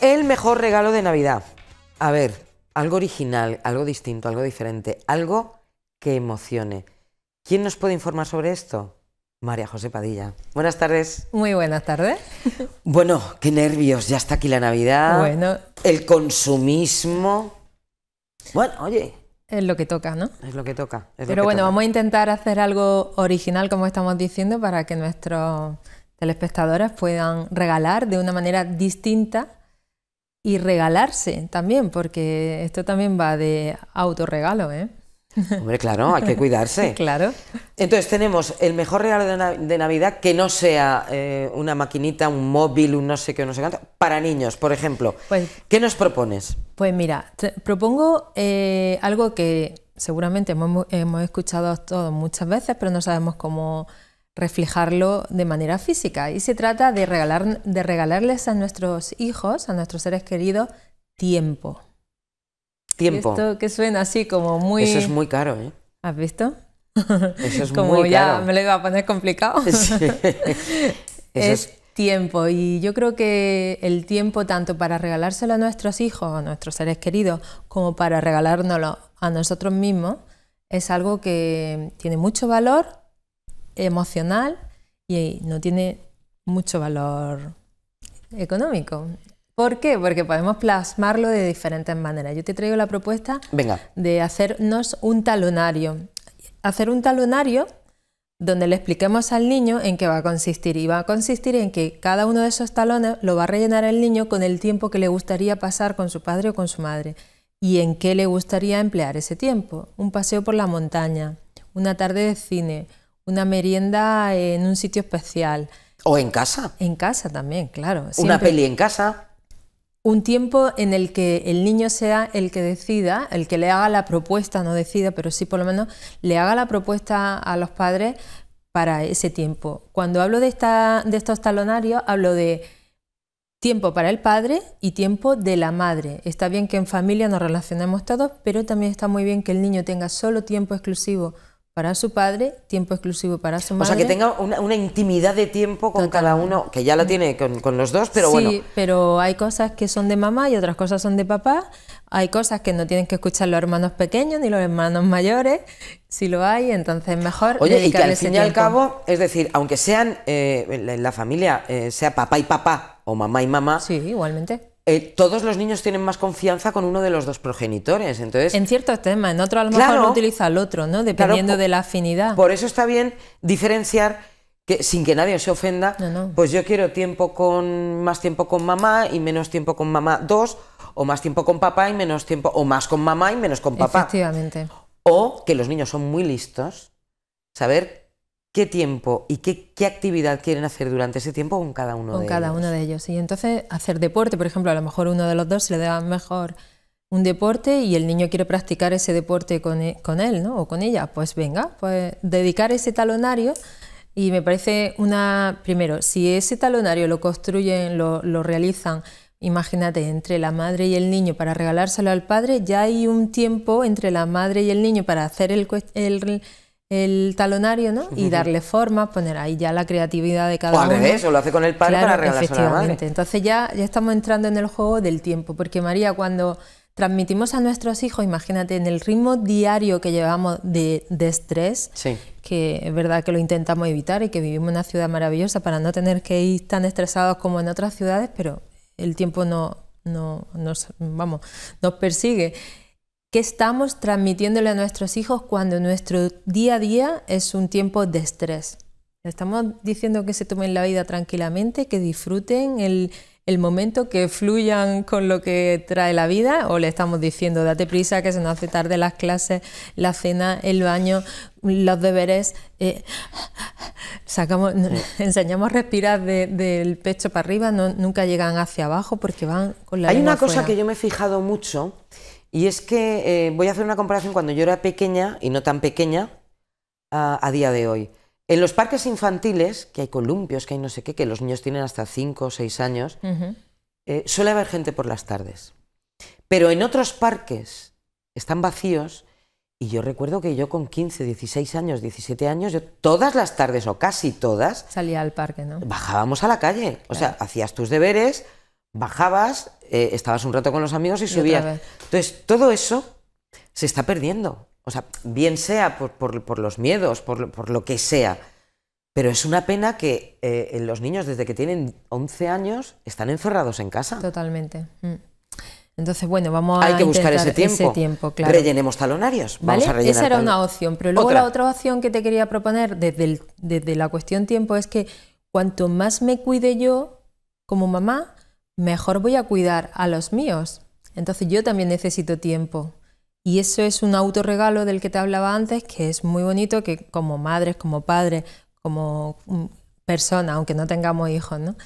El mejor regalo de Navidad. A ver, algo original, algo distinto, algo diferente, algo que emocione. ¿Quién nos puede informar sobre esto? María José Padilla. Buenas tardes. Muy buenas tardes. Bueno, qué nervios, ya está aquí la Navidad. Bueno. El consumismo. Bueno, oye, es lo que toca, ¿no? Es lo que toca. Pero bueno, vamos a intentar hacer algo original, como estamos diciendo, para que nuestros telespectadores puedan regalar de una manera distinta y regalarse también, porque esto también va de autorregalo, ¿eh? Hombre, claro, hay que cuidarse. claro. Entonces tenemos el mejor regalo de, Navidad que no sea eh, una maquinita, un móvil, un no sé qué, no sé qué. para niños, por ejemplo. Pues ¿Qué nos propones? Pues mira, propongo eh, algo que seguramente hemos, escuchado todos muchas veces, pero no sabemos cómo reflejarlo de manera física. Y se trata de, regalar, de regalarles a nuestros hijos, a nuestros seres queridos, tiempo tiempo. Esto que suena así como muy... Eso es muy caro, ¿eh? ¿Has visto? Eso es como ya me lo iba a poner complicado. es, tiempo y yo creo que el tiempo tanto para regalárselo a nuestros hijos, a nuestros seres queridos, como para regalárnoslo a nosotros mismos, es algo que tiene mucho valor emocional y no tiene mucho valor económico. ¿Por qué? Porque podemos plasmarlo de diferentes maneras. Yo te traigo la propuesta de hacernos un talonario. Hacer un talonario donde le expliquemos al niño en qué va a consistir. Y va a consistir en que cada uno de esos talones lo va a rellenar el niño con el tiempo que le gustaría pasar con su padre o con su madre. Y en qué le gustaría emplear ese tiempo. Un paseo por la montaña, una tarde de cine, una merienda en un sitio especial. O en casa. En casa también, claro. Una peli en casa un tiempo en el que el niño sea el que decida, el que le haga la propuesta, no decida, pero sí por lo menos le haga la propuesta a los padres para ese tiempo. Cuando hablo de, esta, estos talonarios, hablo de tiempo para el padre y tiempo de la madre. Está bien que en familia nos relacionemos todos, pero también está muy bien que el niño tenga solo tiempo exclusivo para su padre, tiempo exclusivo para su madre. O sea, que tenga una, intimidad de tiempo con cada uno, que ya la tiene con, los dos, pero bueno. Sí, pero hay cosas que son de mamá y otras cosas son de papá. Hay cosas que no tienen que escuchar los hermanos pequeños ni los hermanos mayores, si lo hay, entonces mejor. Oye, y que al fin y al cabo, es decir, aunque sean eh, en la familia, eh, sea papá y papá o mamá y mamá. Sí, igualmente eh, todos los niños tienen más confianza con uno de los dos progenitores. Entonces, en ciertos temas, en otro a lo mejor utiliza el otro, ¿no? Dependiendo de la afinidad. Por eso está bien diferenciar que sin que nadie se ofenda, pues yo quiero tiempo con más tiempo con mamá y menos tiempo con mamá dos, o más tiempo con papá y menos tiempo, o más con mamá y menos con papá. Efectivamente. O que los niños son muy listos, saber qué tiempo y qué, actividad quieren hacer durante ese tiempo con cada uno con cada uno de ellos. Y entonces hacer deporte, por ejemplo, a lo mejor uno de los dos se le da mejor un deporte y el niño quiere practicar ese deporte e, con, él ¿no? o con ella, pues venga, pues dedicar ese talonario y me parece una, primero, si ese talonario lo construyen, lo, lo realizan, imagínate, entre la madre y el niño para regalárselo al padre, ya hay un tiempo entre la madre y el niño para hacer el, el el talonario, ¿no? Y darle forma, poner ahí ya la creatividad de cada o al uno. eso, lo hace con el padre para regalarse efectivamente. Entonces ya, ya estamos entrando en el juego del tiempo, porque María, cuando transmitimos a nuestros hijos, imagínate, en el ritmo diario que llevamos de, estrés, que es verdad que lo intentamos evitar y que vivimos en una ciudad maravillosa para no tener que ir tan estresados como en otras ciudades, pero el tiempo no, no nos, vamos, nos persigue qué estamos transmitiéndole a nuestros hijos cuando nuestro día a día es un tiempo de estrés. Estamos diciendo que se tomen la vida tranquilamente, que disfruten el, momento, que fluyan con lo que trae la vida, o le estamos diciendo, date prisa, que se nos hace tarde las clases, la cena, el baño, los deberes. Eh, sacamos, enseñamos a respirar del pecho para arriba, nunca llegan hacia abajo porque van con la. Hay una cosa que yo me he fijado mucho y es que eh, voy a hacer una comparación cuando yo era pequeña y no tan pequeña a, día de hoy. En los parques infantiles, que hay columpios, que hay no sé qué, que los niños tienen hasta 5 o 6 años, eh, suele haber gente por las tardes. Pero en otros parques están vacíos y yo recuerdo que yo con 15, 16 años, 17 años, yo todas las tardes o casi todas... Salía al parque, ¿no? Bajábamos a la calle. O sea, hacías tus deberes, bajabas, eh, estabas un rato con los amigos y subías. Entonces, todo eso se está perdiendo. O sea, bien sea por, por, los miedos, por, por, lo que sea. Pero es una pena que eh, los niños desde que tienen 11 años están encerrados en casa. Totalmente. Mm. Entonces, bueno, vamos a Hay que buscar ese tiempo. Rellenemos talonarios. Vamos a rellenar Esa era una opción. Pero luego la otra opción que te quería proponer desde la cuestión tiempo es que cuanto más me cuide yo como mamá, mejor voy a cuidar a los míos. Entonces yo también necesito tiempo. Y eso es un autorregalo del que te hablaba antes, que es muy bonito que como madres, como padres, como mm, personas, aunque no tengamos hijos, ¿no?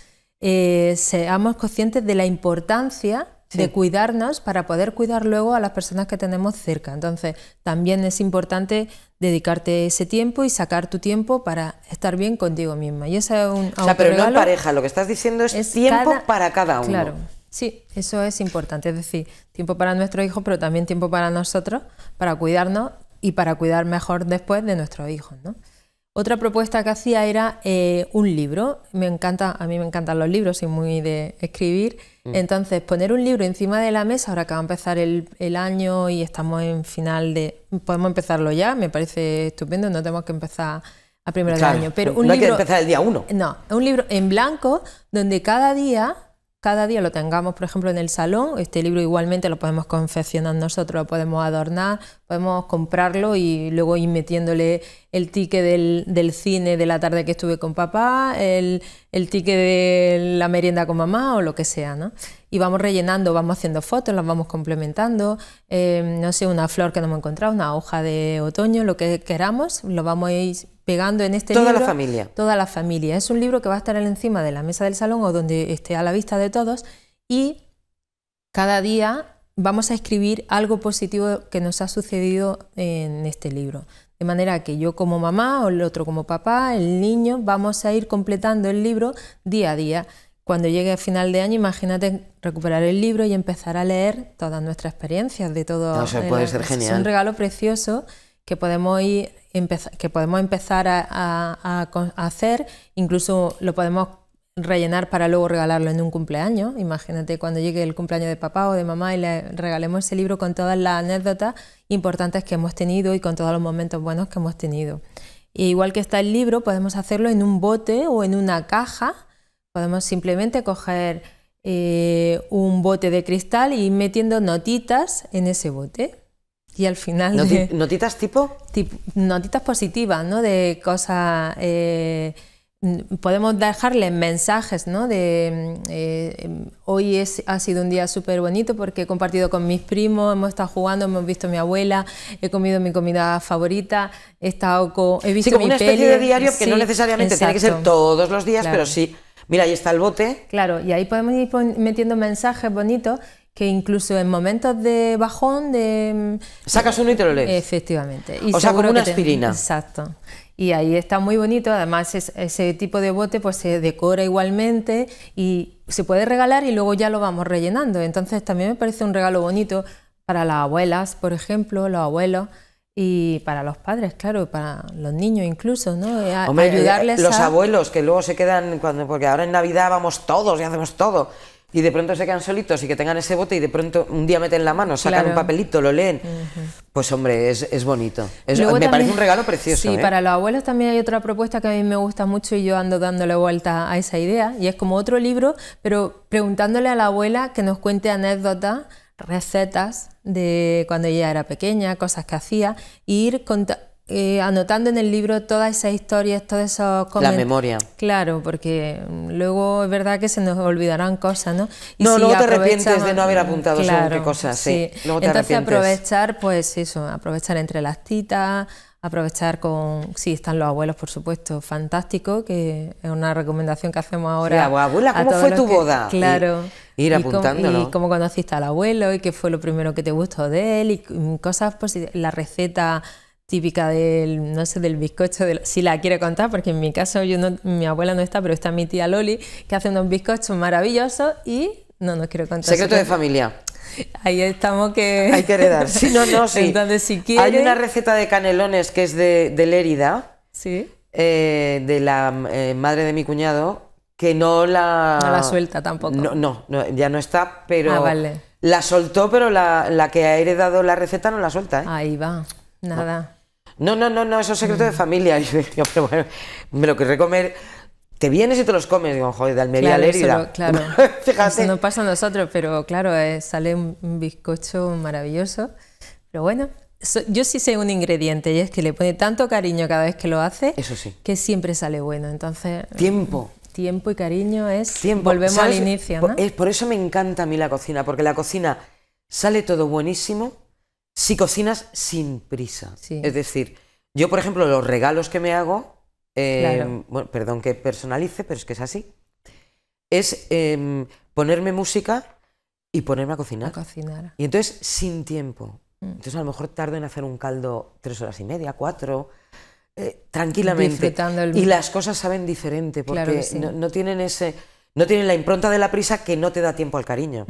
Eh, seamos conscientes de la importancia de cuidarnos para poder cuidar luego a las personas que tenemos cerca. Entonces, también es importante dedicarte ese tiempo y sacar tu tiempo para estar bien contigo misma. Y eso es un O sea, pero no pareja, lo que estás diciendo es, tiempo para cada uno. Claro. Sí, eso es importante, es decir, tiempo para nuestro hijo, pero también tiempo para nosotros, para cuidarnos y para cuidar mejor después de nuestros hijos, ¿no? Otra propuesta que hacía era eh, un libro. Me encanta, a mí me encantan los libros, y muy de escribir. Mm. Entonces, poner un libro encima de la mesa, ahora que va a empezar el, el, año y estamos en final de. Podemos empezarlo ya, me parece estupendo, no tenemos que empezar a primero del de año. Pero un no hay que empezar el día uno. No, un libro en blanco donde cada día cada día lo tengamos, por ejemplo, en el salón. Este libro igualmente lo podemos confeccionar nosotros, lo podemos adornar, podemos comprarlo y luego ir metiéndole el ticket del, cine de la tarde que estuve con papá, el, el ticket de la merienda con mamá o lo que sea, ¿no? y vamos rellenando, vamos haciendo fotos, las vamos complementando, em, no sé, una flor que no hemos encontrado, una hoja de otoño, lo que queramos, lo vamos a ir pegando en este libro. Toda la familia. Toda la familia. Es un libro que va a estar encima de la mesa del salón o donde esté a la vista de todos y cada día vamos a escribir algo positivo que nos ha sucedido en este libro. De manera que yo como mamá o el otro como papá, el niño, vamos a ir completando el libro día a día. Cuando llegue a final de año, imagínate recuperar el libro y empezar a leer todas nuestras experiencias de todo. puede ser genial. Es un regalo precioso que podemos ir, que podemos empezar a, hacer, incluso lo podemos rellenar para luego regalarlo en un cumpleaños. Imagínate cuando llegue el cumpleaños de papá o de mamá y le regalemos ese libro con todas las anécdotas importantes que hemos tenido y con todos los momentos buenos que hemos tenido. E igual que está el libro, podemos hacerlo en un bote o en una caja Podemos simplemente coger eh, un bote de cristal y metiendo notitas en ese bote. Y al final... ¿Notitas tipo? notitas positivas, ¿no? De cosas... Eh, podemos dejarle mensajes, ¿no? De mm, eh, hoy es, ha sido un día súper bonito porque he compartido con mis primos, hemos estado jugando, hemos visto a mi abuela, he comido mi comida favorita, he estado he visto sí, como una especie de diario que no necesariamente tiene que ser todos los días, pero sí mira, ahí está el bote. Claro, y ahí podemos ir metiendo mensajes bonitos que incluso en momentos de bajón de... Mm, Sacas uno y te lo lees. Efectivamente. o sea, como una aspirina. Exacto. Y ahí está muy bonito, además ese tipo de bote pues se decora igualmente y se puede regalar y luego ya lo vamos rellenando. Entonces también me parece un regalo bonito para las abuelas, por ejemplo, los abuelos y para los padres, claro, para los niños incluso, ¿no? Eh, a, eh, ayudarles los abuelos que luego se quedan cuando porque ahora en Navidad vamos todos y hacemos todo y de pronto se quedan solitos y que tengan ese bote y de pronto un día meten la mano, sacan un papelito, lo leen. Pues hombre, es, bonito. me parece un regalo precioso. Sí, ¿eh? para los abuelos también hay otra propuesta que a mí me gusta mucho y yo ando dándole vuelta a esa idea. Y es como otro libro, pero preguntándole a la abuela que nos cuente anécdotas recetas de cuando ella era pequeña, cosas que hacía, ir eh, anotando en el libro todas esas historias, todos esos con La memoria. Claro, porque mm, luego es verdad que se nos olvidarán cosas, ¿no? Y no, luego te arrepientes de no haber apuntado claro, según qué cosas, sí. Entonces aprovechar, pues eso, aprovechar entre las citas, aprovechar con, sí, están los abuelos, por supuesto, fantástico, que es una recomendación que hacemos ahora. abuela, ¿cómo fue tu boda? Claro. Ir y cómo conociste al abuelo y qué fue lo primero que te gustó de él y mm, cosas pues La receta típica del, no sé, del bizcocho, si la quiero contar, porque en mi caso yo no, mi abuela no está, pero está mi tía Loli, que hace unos bizcochos maravillosos y no nos quiero contar. Secreto de familia. Ahí estamos que... Hay que heredar, si no, no, sí. Hay una receta de canelones que es de, de Lérida, ¿Sí? Eh, de la eh, madre de mi cuñado, que no la... No la suelta tampoco. No, no, ya no está, pero... Ah, vale. La soltó, pero la, que ha heredado la receta no la suelta, ¿eh? Ahí va, nada. No, no, no, no, eso es secreto de mm. familia. Yo, pero bueno, me lo querré comer... Te vienes y te los comes, digo, joder, de Almería a Lérida. claro, Fíjate. no pasa a nosotros, pero claro, eh, sale un, bizcocho maravilloso. Pero bueno, yo sí sé un ingrediente y es que le pone tanto cariño cada vez que lo hace Eso sí. que siempre sale bueno. Entonces. Tiempo. Tiempo y cariño es... Volvemos al inicio, ¿no? Es, por eso me encanta a mí la cocina, porque la cocina sale todo buenísimo si cocinas sin prisa. Es decir, yo, por ejemplo, los regalos que me hago, eh, perdón que personalice, pero es que es así, es em, ponerme música y ponerme a cocinar. A cocinar. Y entonces, sin tiempo. Mm. Entonces, a lo mejor tardo en hacer un caldo tres horas y media, cuatro. Eh, tranquilamente. Y las cosas saben diferente, porque no, tienen ese, no tienen la impronta de la prisa que no te da tiempo al cariño.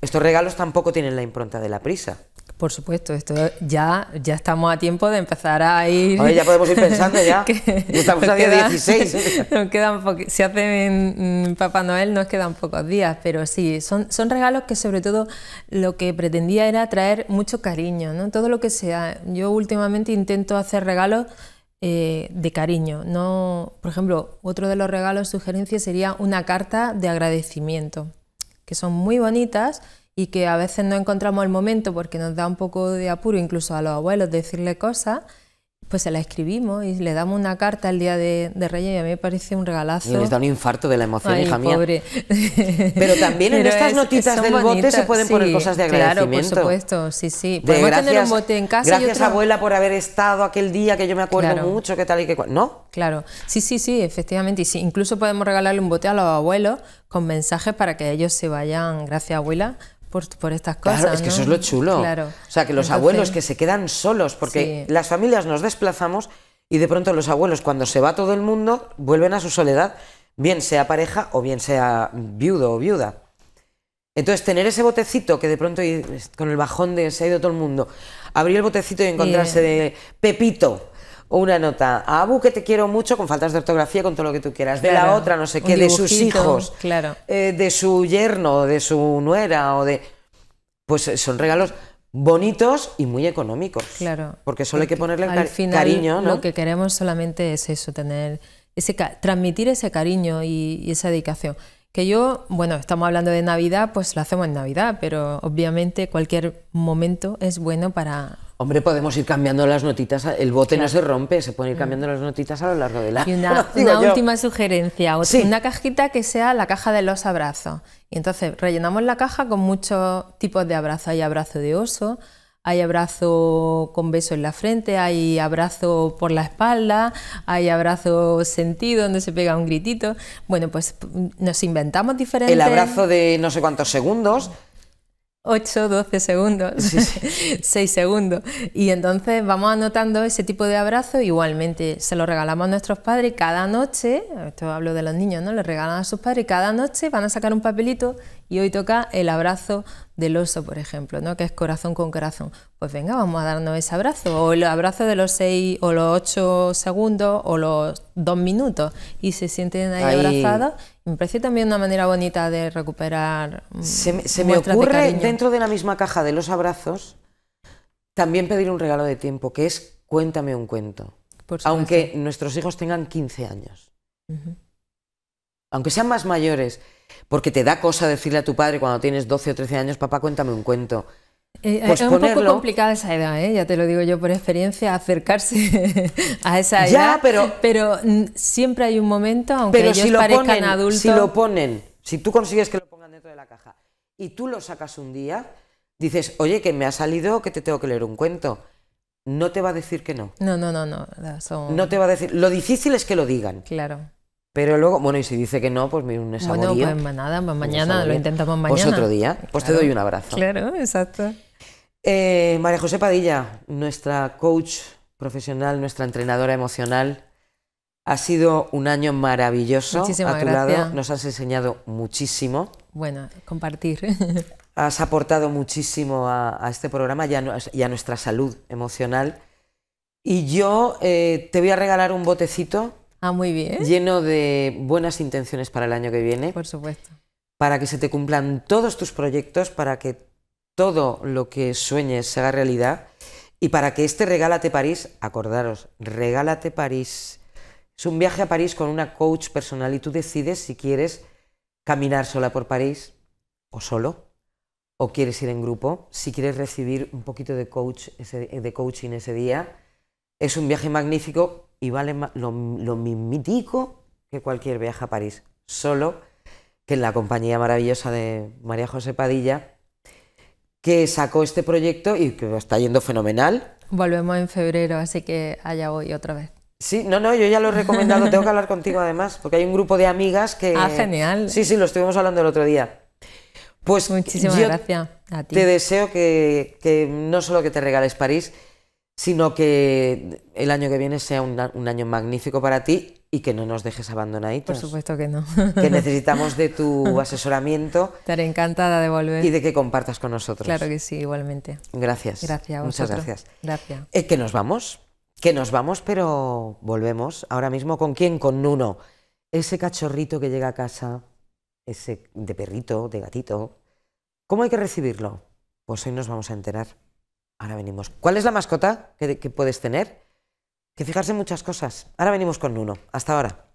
Estos regalos tampoco tienen la impronta de la prisa. Por supuesto, esto ya, ya estamos a tiempo de empezar a ir. ya podemos ir pensando ya. estamos a día 16. quedan ¿eh? si hacen mm, Papá Noel nos quedan pocos días, pero sí, son, son regalos que sobre todo lo que pretendía era traer mucho cariño, ¿no? Todo lo que sea. Yo últimamente intento hacer regalos eh, de cariño. No, por ejemplo, otro de los regalos, sugerencias sería una carta de agradecimiento, que son muy bonitas y que a veces no encontramos el momento porque nos da un poco de apuro, incluso a los abuelos, decirle cosas pues se la escribimos y le damos una carta el día de, Reyes y a mí me parece un regalazo. Y les da un infarto de la emoción, Ay, hija pobre. mía. Pero también en estas notitas del bote se pueden poner cosas de agradecimiento. Claro, por supuesto, sí, sí. Podemos gracias, tener un bote en casa. Gracias, abuela, por haber estado aquel día que yo me acuerdo mucho, que tal y qué cual. ¿No? Claro, sí, sí, sí, efectivamente. Y sí, incluso podemos regalarle un bote a los abuelos con mensajes para que ellos se vayan, gracias, abuela, por, estas cosas. Claro, es que eso es lo chulo. O sea, que los abuelos que se quedan solos, porque las familias nos desplazamos y de pronto los abuelos, cuando se va todo el mundo, vuelven a su soledad, bien sea pareja o bien sea viudo o viuda. Entonces, tener ese botecito que de pronto con el bajón de se ha ido todo el mundo, abrir el botecito y encontrarse de Pepito, una nota, Abu que te quiero mucho, con faltas de ortografía, con todo lo que tú quieras, de la otra, no sé qué, de sus hijos, eh, de su yerno, de su nuera, o de... Pues eh, son regalos bonitos y muy económicos. Claro. Porque solo hay que ponerle cariño. ¿no? Lo que queremos solamente es eso, tener ese transmitir ese cariño y esa dedicación. Que yo, bueno, estamos hablando de Navidad, pues lo hacemos en Navidad, pero obviamente cualquier momento es bueno para, Hombre, podemos ir cambiando las notitas, el bote no se rompe, se pueden ir mm. cambiando las notitas a lo largo del la... Y una, última sugerencia, una cajita que sea la caja de los abrazos. Y entonces rellenamos la caja con muchos tipos de abrazos. Hay abrazo de oso, hay abrazo con beso en la frente, hay abrazo por la espalda, hay abrazo sentido donde se pega un gritito. Bueno, pues mm, nos inventamos diferentes. El abrazo de no sé cuántos segundos 8, 12 segundos, 6 segundos. Y entonces vamos anotando ese tipo de abrazo. Igualmente se lo regalamos a nuestros padres cada noche. Esto hablo de los niños, ¿no? le regalan a sus padres cada noche, van a sacar un papelito y hoy toca el abrazo del oso, por ejemplo, ¿no? que es corazón con corazón pues venga, vamos a darnos ese abrazo, o el abrazo de los seis o los ocho segundos o los dos minutos, y se sienten ahí, abrazados. Me parece también una manera bonita de recuperar. Mm, se, me, ocurre dentro de la misma caja de los abrazos también pedir un regalo de tiempo, que es cuéntame un cuento. Aunque nuestros hijos tengan 15 años. Aunque sean más mayores, porque te da cosa decirle a tu padre cuando tienes 12 o 13 años, papá, cuéntame un cuento eh, eh, es un poco complicada esa edad, ¿eh? ya te lo digo yo por experiencia, acercarse a esa edad. pero, mm, siempre hay un momento, aunque pero si lo parezcan ponen, adultos. Si lo ponen, si tú consigues que lo pongan dentro de la caja y tú lo sacas un día, dices, oye, que me ha salido que te tengo que leer un cuento. No te va a decir que no. No, no, no, no. No te va a decir. Lo difícil es que lo digan. Claro. Pero luego, bueno, y si dice que no, pues mira, un saborío. Bueno, pues nada, mañana, lo intentamos pues mañana. Pues otro día, pues te doy un abrazo. Claro, exacto. Eh, María José Padilla, nuestra coach profesional, nuestra entrenadora emocional, ha sido un año maravilloso Muchísimas gracias. nos has enseñado muchísimo. Bueno, compartir. Has aportado muchísimo a, este programa y a, nuestra salud emocional. Y yo eh, te voy a regalar un botecito Ah, muy bien. Lleno de buenas intenciones para el año que viene. Por supuesto. Para que se te cumplan todos tus proyectos, para que todo lo que sueñes se haga realidad y para que este Regálate París, acordaros, Regálate París, es un viaje a París con una coach personal y tú decides si quieres caminar sola por París o solo o quieres ir en grupo, si quieres recibir un poquito de, coach, de coaching ese día. Es un viaje magnífico y vale lo, lo que cualquier viaje a París. Solo que en la compañía maravillosa de María José Padilla, que sacó este proyecto y que está yendo fenomenal. Volvemos en febrero, así que allá voy otra vez. Sí, no, no, yo ya lo he recomendado, tengo que hablar contigo además, porque hay un grupo de amigas que... Ah, genial. Sí, sí, lo estuvimos hablando el otro día. Pues muchísimas gracias a ti. Te deseo que, que no solo que te regales París, sino que el año que viene sea un, año magnífico para ti y que no nos dejes abandonaditos. Por supuesto que no. Que necesitamos de tu asesoramiento. Estaré encantada de volver. Y de que compartas con nosotros. Claro que sí, igualmente. Gracias. Gracias Muchas gracias. Gracias. Eh, que nos vamos, que nos vamos, pero volvemos. Ahora mismo, ¿con quién? Con Nuno. Ese cachorrito que llega a casa, ese de perrito, de gatito. ¿Cómo hay que recibirlo? Pues hoy nos vamos a enterar. Ahora venimos. ¿Cuál es la mascota que, puedes tener? Que fijarse en muchas cosas. Ahora venimos con uno. Hasta ahora.